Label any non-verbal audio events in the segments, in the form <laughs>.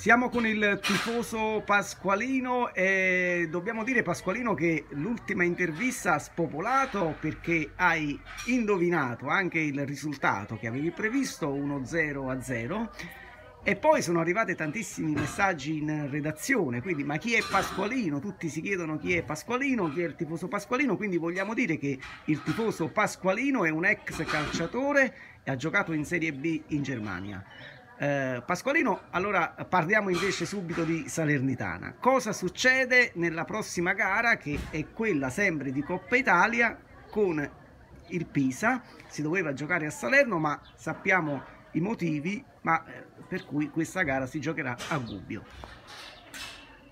Siamo con il tifoso Pasqualino e dobbiamo dire Pasqualino che l'ultima intervista ha spopolato perché hai indovinato anche il risultato che avevi previsto 1-0 a 0 e poi sono arrivati tantissimi messaggi in redazione, quindi ma chi è Pasqualino? Tutti si chiedono chi è Pasqualino, chi è il tifoso Pasqualino, quindi vogliamo dire che il tifoso Pasqualino è un ex calciatore e ha giocato in Serie B in Germania. Eh, Pasqualino, allora parliamo invece subito di Salernitana. Cosa succede nella prossima gara che è quella sempre di Coppa Italia con il Pisa? Si doveva giocare a Salerno, ma sappiamo i motivi ma, eh, per cui questa gara si giocherà a Gubbio.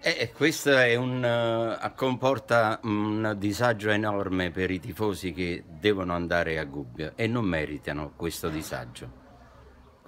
Eh, eh questo un, uh, comporta un disagio enorme per i tifosi che devono andare a Gubbio e non meritano questo disagio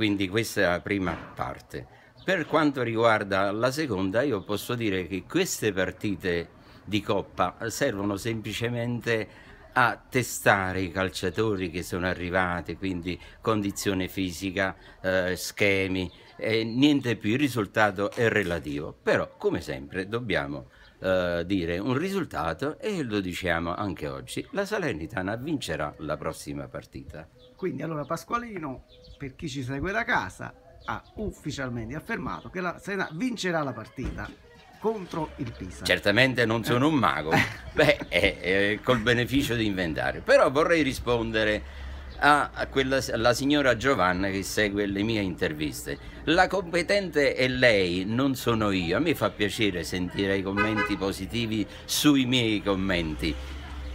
quindi questa è la prima parte. Per quanto riguarda la seconda, io posso dire che queste partite di Coppa servono semplicemente a testare i calciatori che sono arrivati, quindi condizione fisica, eh, schemi, eh, niente più, il risultato è relativo. Però, come sempre, dobbiamo eh, dire un risultato e lo diciamo anche oggi. La Salernitana vincerà la prossima partita. Quindi allora Pasqualino, per chi ci segue da casa, ha ufficialmente affermato che la Sena vincerà la partita contro il Pisa. Certamente non sono un mago, eh. <laughs> beh, è, è col beneficio di inventario, però vorrei rispondere a quella, alla signora Giovanna che segue le mie interviste. La competente è lei, non sono io. A me fa piacere sentire i commenti positivi sui miei commenti.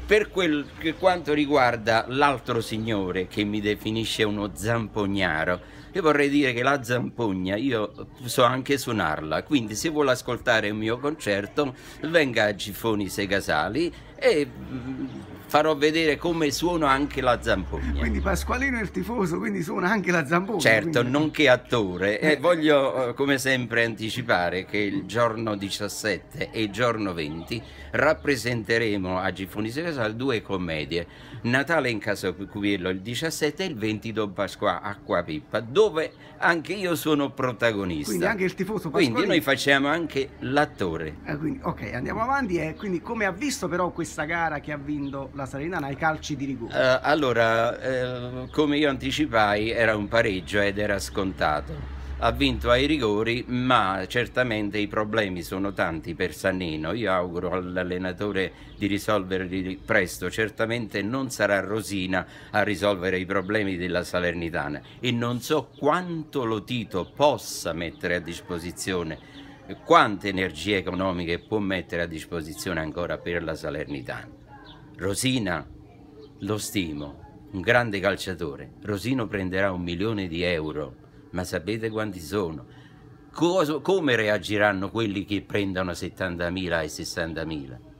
Per quel, quanto riguarda l'altro signore che mi definisce uno zampognaro, io vorrei dire che la zampogna io so anche suonarla, quindi se vuole ascoltare un mio concerto venga a Gifoni Segasali e mm, farò vedere come suono anche la zampogna. Quindi Pasqualino è il tifoso, quindi suona anche la zampogna. Certo, quindi... nonché attore. E eh. voglio eh, come sempre anticipare che il giorno 17 e il giorno 20 rappresenteremo a Gifoni Casal due commedie. Natale in casa Cuviello il 17 e il 20 Don Pasqua Acqua Pippa, dove anche io sono protagonista. Quindi anche il tifoso Pasqualino. Quindi noi facciamo anche l'attore. Eh, ok, andiamo avanti. Eh, quindi come ha visto però questa gara che ha vinto la la Salernitana ai calci di rigore? Uh, eh, allora, uh, come io anticipai, era un pareggio ed era scontato. Ha vinto ai rigori, ma certamente i problemi sono tanti per Sannino. Io auguro all'allenatore di risolverli presto. Certamente non sarà Rosina a risolvere i problemi della Salernitana e non so quanto lo Tito possa mettere a disposizione quante energie economiche può mettere a disposizione ancora per la Salernitana. Rosina lo stimo, un grande calciatore. Rosino prenderà un milione di euro, ma sapete quanti sono? Cosa, come reagiranno quelli che prendono 70.000 e 60.000?